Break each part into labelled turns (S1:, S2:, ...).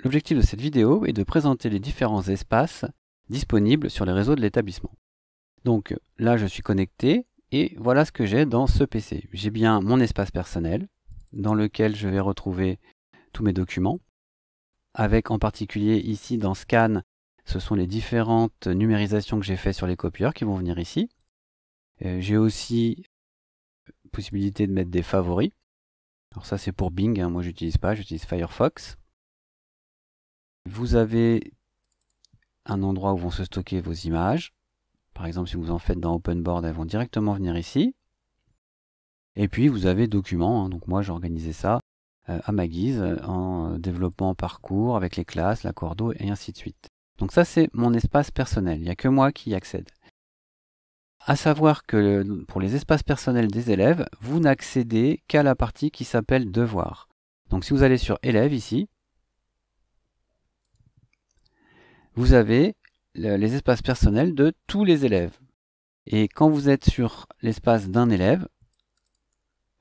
S1: L'objectif de cette vidéo est de présenter les différents espaces disponibles sur les réseaux de l'établissement. Donc là, je suis connecté et voilà ce que j'ai dans ce PC. J'ai bien mon espace personnel dans lequel je vais retrouver tous mes documents avec en particulier ici dans Scan, ce sont les différentes numérisations que j'ai fait sur les copieurs qui vont venir ici. Euh, j'ai aussi possibilité de mettre des favoris. Alors ça c'est pour Bing, hein. moi j'utilise pas, j'utilise Firefox. Vous avez un endroit où vont se stocker vos images. Par exemple, si vous en faites dans OpenBoard, elles vont directement venir ici. Et puis, vous avez documents. Hein. Donc moi, j'ai organisé ça euh, à ma guise, euh, en développement parcours avec les classes, la cordeau et ainsi de suite. Donc ça, c'est mon espace personnel. Il n'y a que moi qui y accède. À savoir que pour les espaces personnels des élèves, vous n'accédez qu'à la partie qui s'appelle devoir. Donc si vous allez sur élèves ici, vous avez les espaces personnels de tous les élèves. Et quand vous êtes sur l'espace d'un élève,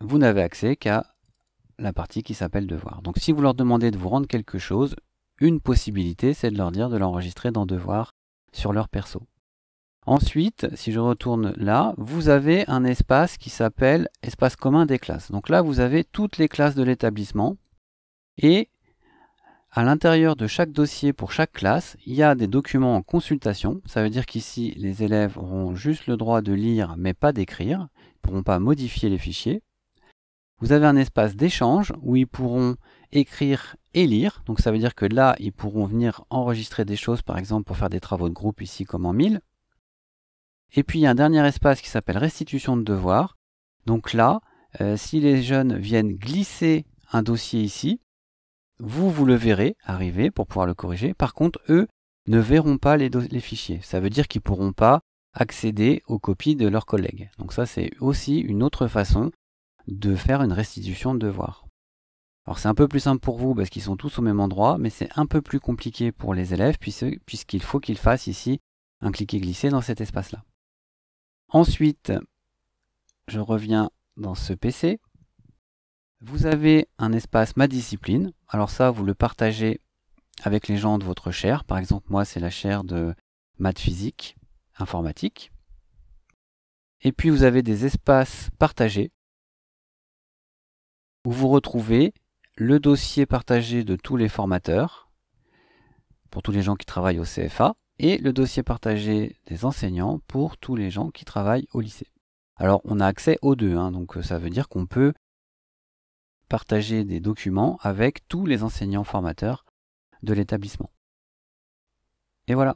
S1: vous n'avez accès qu'à la partie qui s'appelle devoir. Donc si vous leur demandez de vous rendre quelque chose, une possibilité, c'est de leur dire de l'enregistrer dans devoir sur leur perso. Ensuite, si je retourne là, vous avez un espace qui s'appelle espace commun des classes. Donc là, vous avez toutes les classes de l'établissement et à l'intérieur de chaque dossier pour chaque classe, il y a des documents en consultation. Ça veut dire qu'ici, les élèves auront juste le droit de lire mais pas d'écrire. Ils ne pourront pas modifier les fichiers. Vous avez un espace d'échange où ils pourront écrire et lire. Donc ça veut dire que là, ils pourront venir enregistrer des choses, par exemple pour faire des travaux de groupe ici comme en 1000. Et puis il y a un dernier espace qui s'appelle restitution de devoirs. Donc là, euh, si les jeunes viennent glisser un dossier ici, vous, vous le verrez arriver pour pouvoir le corriger. Par contre, eux ne verront pas les, fichiers. Ça veut dire qu'ils ne pourront pas accéder aux copies de leurs collègues. Donc ça, c'est aussi une autre façon de faire une restitution de devoir. Alors c'est un peu plus simple pour vous parce qu'ils sont tous au même endroit, mais c'est un peu plus compliqué pour les élèves puisqu'il faut qu'ils fassent ici un cliquer-glisser dans cet espace-là. Ensuite, je reviens dans ce PC vous avez un espace Ma discipline. Alors ça, vous le partagez avec les gens de votre chaire. Par exemple, moi, c'est la chaire de maths physique, informatique. Et puis, vous avez des espaces partagés où vous retrouvez le dossier partagé de tous les formateurs, pour tous les gens qui travaillent au CFA, et le dossier partagé des enseignants pour tous les gens qui travaillent au lycée. Alors on a accès aux deux, hein, donc euh, ça veut dire qu'on peut partager des documents avec tous les enseignants formateurs de l'établissement. Et voilà,